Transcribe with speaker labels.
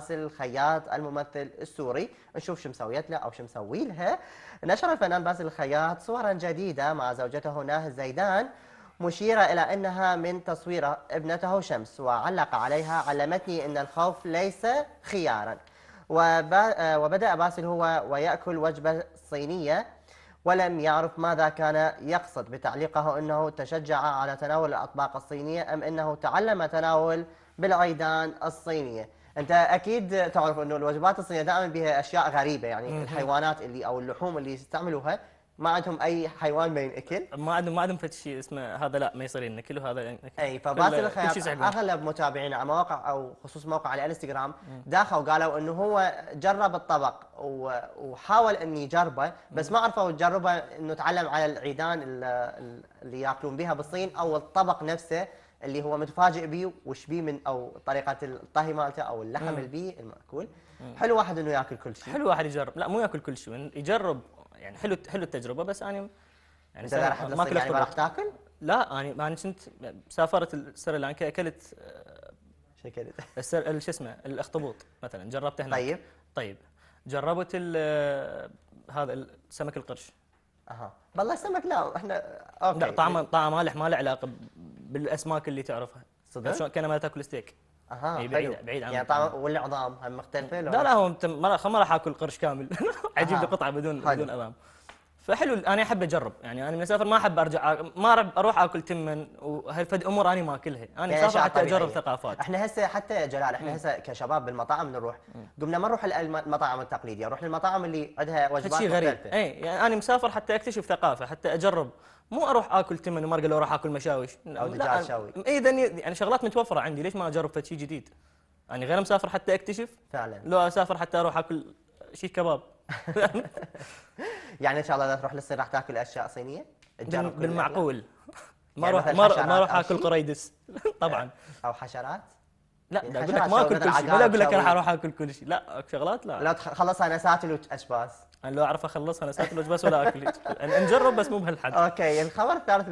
Speaker 1: باسل الخياط الممثل السوري نشوف شو مسويت له او شو مسوي لها نشر الفنان باسل الخياط صورا جديده مع زوجته ناه زيدان مشيرة إلى أنها من تصوير ابنته شمس وعلق عليها علمتني أن الخوف ليس خيارا وبدأ باسل هو ويأكل وجبة صينية ولم يعرف ماذا كان يقصد بتعليقه أنه تشجع على تناول الأطباق الصينية أم أنه تعلم تناول بالعيدان الصينية انت اكيد تعرف انه الوجبات الصينيه دائما بها اشياء غريبه يعني الحيوانات اللي او اللحوم اللي يستعملوها ما عندهم اي حيوان ما ينأكل
Speaker 2: ما عندهم ما عندهم شيء اسمه هذا لا ما يصير ينأكل وهذا
Speaker 1: ينأكل اي فباسل الخيار اغلب متابعينا على مواقع او خصوص موقع على الانستغرام داخلوا قالوا انه هو جرب الطبق وحاول اني يجربه بس ما عرفوا يجربه انه تعلم على العيدان اللي ياكلون بها بالصين او الطبق نفسه اللي هو متفاجئ بيه وش بيه من او طريقه الطهي مالته او اللحم اللي بيه
Speaker 2: الماكول حلو واحد انه ياكل كل شيء حلو واحد يجرب لا مو ياكل كل شيء يجرب يعني حلو حلو التجربه بس انا يعني انت راح ما يعني راح تاكل؟ لا انا انا كنت سافرت سريلانكا اكلت شكلت آه، السر... شو اسمه الاخطبوط مثلا جربته هناك طيب طيب جربت آه، هذا سمك القرش اها
Speaker 1: والله السمك لا احنا اوكي
Speaker 2: لا طعمه طعمه ما له علاقه بالاسماك اللي تعرفها صدق إيه؟ شلون كانها تاكل ستيك اها يعني بعيد بعيد عن يعني طعم والعظام
Speaker 1: هم مختلفه لا لا
Speaker 2: هو ما راح اكل قرش كامل عجيب قطعه بدون بدون عظام فحلو انا احب اجرب يعني انا من اسافر ما احب ارجع ما اروح اكل تمن وهالفد امور انا ما اكلها انا اسافر حتى اجرب اجرب ثقافات
Speaker 1: احنا هسه حتى جلال احنا هسه كشباب بالمطاعم نروح قمنا ما نروح المطاعم التقليديه نروح للمطاعم اللي عندها وجبات شيء غريب اي
Speaker 2: يعني انا مسافر حتى اكتشف ثقافه حتى اجرب مو اروح اكل تمن وما لو اروح اكل مشاوش او دجاج شاوي إيه، اذا يعني شغلات متوفره عندي ليش ما اجرب شيء جديد؟ يعني غير مسافر حتى اكتشف فعلا لو اسافر حتى اروح اكل شيء كباب يعني ان شاء
Speaker 1: الله اذا تروح للصين
Speaker 2: راح تاكل اشياء صينيه؟
Speaker 1: تجرب بالمعقول ما يعني اروح راح ما راح اكل
Speaker 2: قريدس طبعا
Speaker 1: او حشرات لا يعني اقول لك ما اكل كل شيء ولا اقول لك راح اروح
Speaker 2: اكل كل شيء لا شغلات لا لا تخلصها نساتل واشباس انا لو اعرف اخلصها نساتل واشباس ولا اكل نجرب بس مو بهالحد اوكي الخبر الثالث